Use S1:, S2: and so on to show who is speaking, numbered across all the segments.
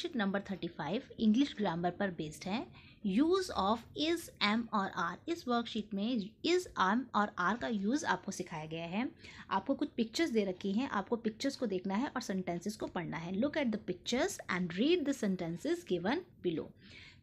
S1: question number thirty five English grammar पर based है use of is am और are इस वर्कशीट में इज़ एम और आर का यूज़ आपको सिखाया गया है आपको कुछ पिक्चर्स दे रखी हैं आपको पिक्चर्स को देखना है और सेंटेंसेस को पढ़ना है look at the pictures and read the sentences given below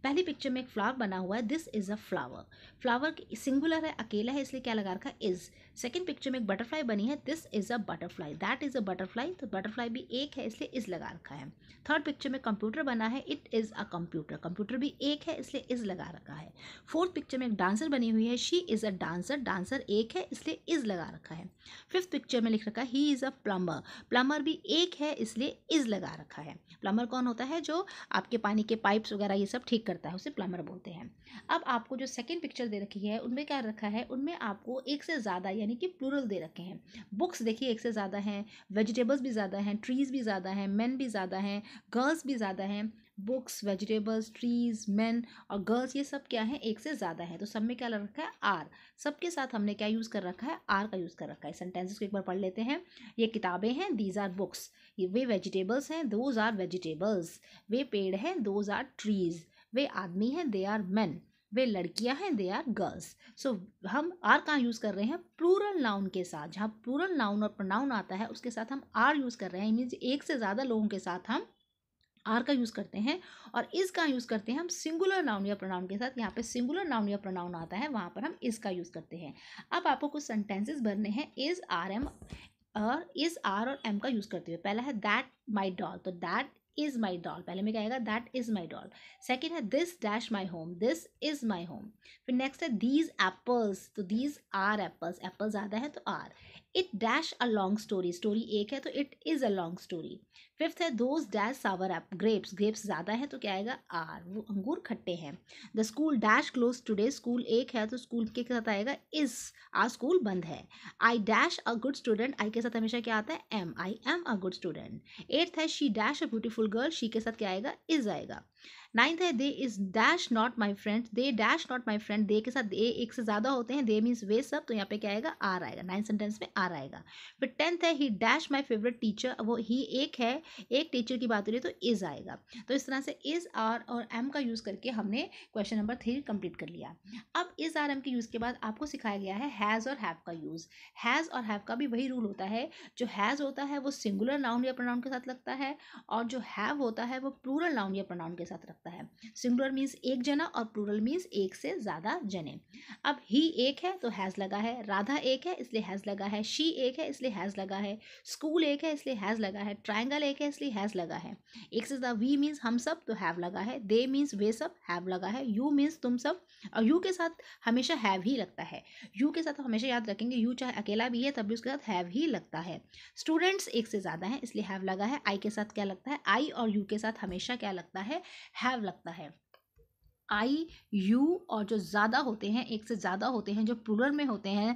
S1: पहली पिक्चर में एक फ्लावर बना हुआ है this is a flower flower singular है अकेला है इसलिए क्या लगा रखा इज सेकेंड पिक्चर में एक बटरफ्लाई बनी है this is a butterfly that is a butterfly तो बटरफ्लाई भी एक है इसलिए इज लगा रखा है थर्ड पिक्चर में कंप्यूटर बना है it is a computer computer भी एक है इसलिए इज लगा रखा है फोर्थ पिक्चर में एक डांसर बनी हुई है she is a dancer dancer एक है इसलिए इज लगा रखा है फिफ्थ पिक्चर में लिख रखा है he is a plumber plumber भी एक है इसलिए इज लगा रखा है प्लम्बर कौन होता है जो आपके पानी के पाइप्स वगैरह ये सब ठीक कर करता है उसे प्लमर बोलते हैं अब आपको जो सेकेंड पिक्चर दे रखी है उनमें क्या रखा है उनमें आपको एक से ज़्यादा यानी कि प्लूरल दे रखे हैं बुक्स देखिए एक से ज़्यादा हैं वेजिटेबल्स भी ज़्यादा हैं ट्रीज़ भी ज़्यादा हैं मैन भी ज़्यादा हैं गर्ल्स भी ज़्यादा हैं बुक्स वेजिटेबल्स ट्रीज मैन और गर्ल्स ये सब क्या है एक से ज़्यादा है तो सब में क्या लग रखा है आर सबके साथ हमने क्या यूज़ कर रखा है आर का यूज़ कर रखा है सेंटेंसेस को एक बार पढ़ लेते हैं ये किताबें हैं दीज आर बुक्स ये वे वेजिटेबल्स हैं दोज आर वेजिटेबल्स वे पेड़ हैं दोज आर ट्रीज़ वे आदमी हैं दे आर मैन वे लड़कियां हैं दे आर गर्ल्स सो हम आर कहाँ यूज़ कर रहे हैं प्लूरल नाउन के साथ जहाँ प्लूरल नाउन और प्रोनाउन आता है उसके साथ हम आर यूज़ कर रहे हैं मीन्स एक से ज़्यादा लोगों के साथ हम आर का यूज़ करते हैं और इस का यूज़ करते हैं हम सिंगुलर नाउन या प्रोनाउन के साथ यहाँ पे सिंगुलर नाउन या प्रोनाउन आता है वहाँ पर हम इस का यूज़ करते हैं अब आपको कुछ सेंटेंसेस भरने हैं इज़ आर एम और इस आर और एम का यूज़ करते हुए पहला है दैट माई डॉल तो दैट इज माई डॉल पहले में कहेगा that is my doll second है this dash my home this is my home फिर नेक्स्ट है दीज एप्पल्स तो दीज आर एप्पल्स एप्पल ज़्यादा है तो are it dash a long story story एक है तो it is a long story fifth है दोज डैश सावर एप ग्रेप्स ग्रेप्स ज़्यादा है तो क्या आएगा आर वो अंगूर खट्टे हैं the school dash close today school एक है तो स्कूल के साथ आएगा इज आज स्कूल बंद है I dash a good student I के साथ हमेशा क्या आता है am I am a good student eighth है she dash a beautiful girl she के साथ क्या आएगा इज आएगा नाइन्थ है they is dash not my friend they dash not my friend they के साथ दे एक से ज़्यादा होते हैं दे मीन्स वे सब तो यहाँ पे क्या आएगा आर आएगा नाइन्थ सेंटेंस में आर आएगा फिर टेंथ है he dash my favourite teacher वो ही एक है एक टीचर की बात हो रही है तो इज आएगा तो इस तरह से इज आर और एम का यूज़ करके हमने क्वेश्चन नंबर थ्री कंप्लीट कर लिया अब इज आर एम के यूज़ के बाद आपको सिखाया गया है हैज़ और हैव का यूज़ हैज़ और हैव का भी वही रूल होता है जो हैज़ होता है वो सिंगुलर नाउन या प्रोनाउन के साथ लगता है और जो हैव होता है वो प्लूरल नाउन या प्रोनाउन के साथ लगता है सकता है सिंगुलर मीन्स एक जना और प्लूरल मीन्स एक से ज़्यादा जने अब ही एक है तो हैज़ लगा है राधा एक है इसलिए हैज़ लगा है शी एक है इसलिए हैज़ लगा है स्कूल एक है इसलिए हैज़ लगा है ट्राइंगल एक है इसलिए हैज़ लगा है एक से ज़्यादा वी मीन्स हम सब तो हैव लगा है दे मीन्स वे सब हैव लगा है यू मीन्स तुम सब और यू के साथ हमेशा हैव ही लगता है यू के साथ तो हमेशा याद रखेंगे यू चाहे अकेला भी है तब भी उसके साथ हैव ही लगता है स्टूडेंट्स एक से ज़्यादा हैं इसलिए हैव लगा है आई के साथ क्या लगता है आई और यू के साथ हमेशा क्या लगता है हैव हैव लगता है आई यू और जो ज़्यादा होते हैं एक से ज़्यादा होते हैं जो प्लूरल में होते हैं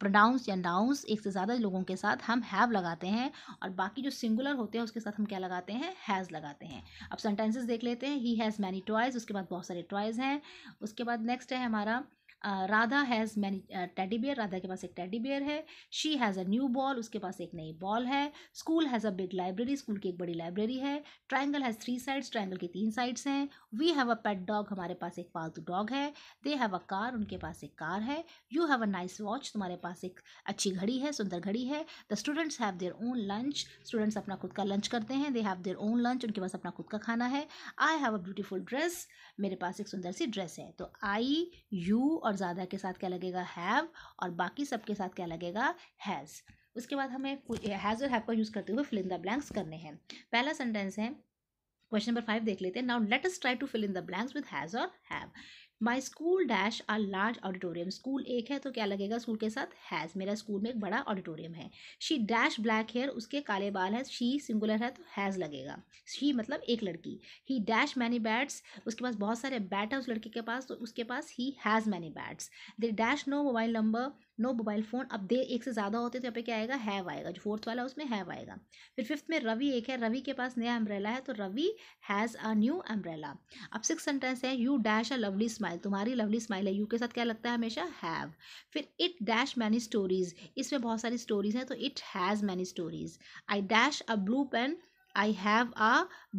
S1: प्रोनाउंस या नाउंस एक से ज़्यादा लोगों के साथ हम हैव लगाते हैं और बाकी जो सिंगुलर होते हैं उसके साथ हम क्या लगाते हैं हैज़ लगाते हैं अब सेंटेंसेस देख लेते हैं ही हैज़ मैनी टॉयज़ उसके बाद बहुत सारे टॉयज़ हैं उसके बाद नेक्स्ट है हमारा Radha has many teddy bear Radha के पास एक टेडी बियर है she has a new ball उसके पास एक नई बॉल है school has a big library school की एक बड़ी लाइब्रेरी है triangle has three sides triangle की तीन साइड्स हैं we have a pet dog हमारे पास एक पालतू डॉग है दे हैव अ कार उनके पास एक कार है you have a nice watch तुम्हारे पास एक अच्छी घड़ी है सुंदर घड़ी है the students have their own lunch students अपना खुद का लंच करते हैं they have their own lunch उनके पास अपना खुद का खाना है I have a beautiful dress मेरे पास एक सुंदर सी ड्रेस है तो आई यू और और ज़्यादा के साथ क्या लगेगा हैव और बाकी सब के साथ क्या लगेगा हैज़ उसके बाद हमें हैज़ और हैव का यूज़ करते हुए फिल इन द ब्लैंक्स करने हैं पहला सेंटेंस है क्वेश्चन नंबर फाइव देख लेते हैं now let us try to fill in the blanks with has और have my school dash are large auditorium school एक है तो क्या लगेगा स्कूल के साथ हैज़ मेरा स्कूल में एक बड़ा ऑडिटोरियम है शी डैश ब्लैक हेयर उसके काले बाल है शी सिंगुलर है तो हैज़ लगेगा शी मतलब एक लड़की ही डैश मैनी बैट्स उसके पास बहुत सारे बैट है उस लड़के के पास तो उसके पास he has many bats they dash no mobile number no mobile phone अब दे एक से ज़्यादा होते तो यहाँ पे क्या आएगा हैव आएगा जो फोर्थ वाला उसमें हैव आएगा फिर फिफ्थ में रवि एक है रवि के पास नया अम्ब्रेला है तो Ravi has a new umbrella अब सिक्स सेंटेंस है you dash a lovely smile तुम्हारी लवली स्माइल है यू के साथ क्या लगता है हमेशा हैव फिर इट डैश मैनी स्टोरीज़ इसमें बहुत सारी स्टोरीज़ हैं तो it has many stories I dash a blue pen I have a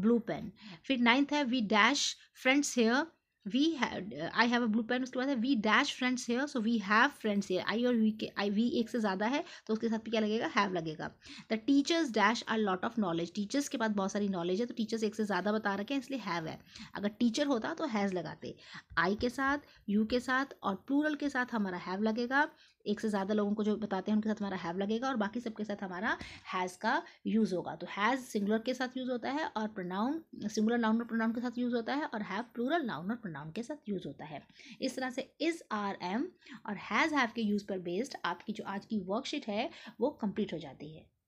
S1: blue pen फिर नाइन्थ है we dash friends here we है I have a blue pen उसके बाद है we dash friends here so we have friends here I और we के आई we एक से ज़्यादा है तो उसके साथ भी क्या लगेगा हैव लगेगा the teachers dash are lot of knowledge teachers के पास बहुत सारी नॉलेज है तो टीचर्स एक से ज़्यादा बता रखे हैं इसलिए हैव है अगर टीचर होता तो हैज़ लगाते आई के साथ यू के साथ और प्लूरल के साथ हमारा हैव लगेगा एक से ज़्यादा लोगों को जो बताते हैं उनके साथ हमारा हैव लगेगा और बाकी सबके साथ हमारा हैज़ का यूज़ होगा तो हैज़ सिंगुलर के साथ यूज़ होता है और प्रोनाउन सिंगुलर नाउन और प्रोनाउन के साथ यूज़ होता है और हैव प्लूरल नाउन और प्रोनाउन के साथ यूज़ होता है इस तरह से इज़ आर एम और हैज़ हैव के यूज़ पर बेस्ड आपकी जो आज की वर्कशीट है वो कंप्लीट हो जाती है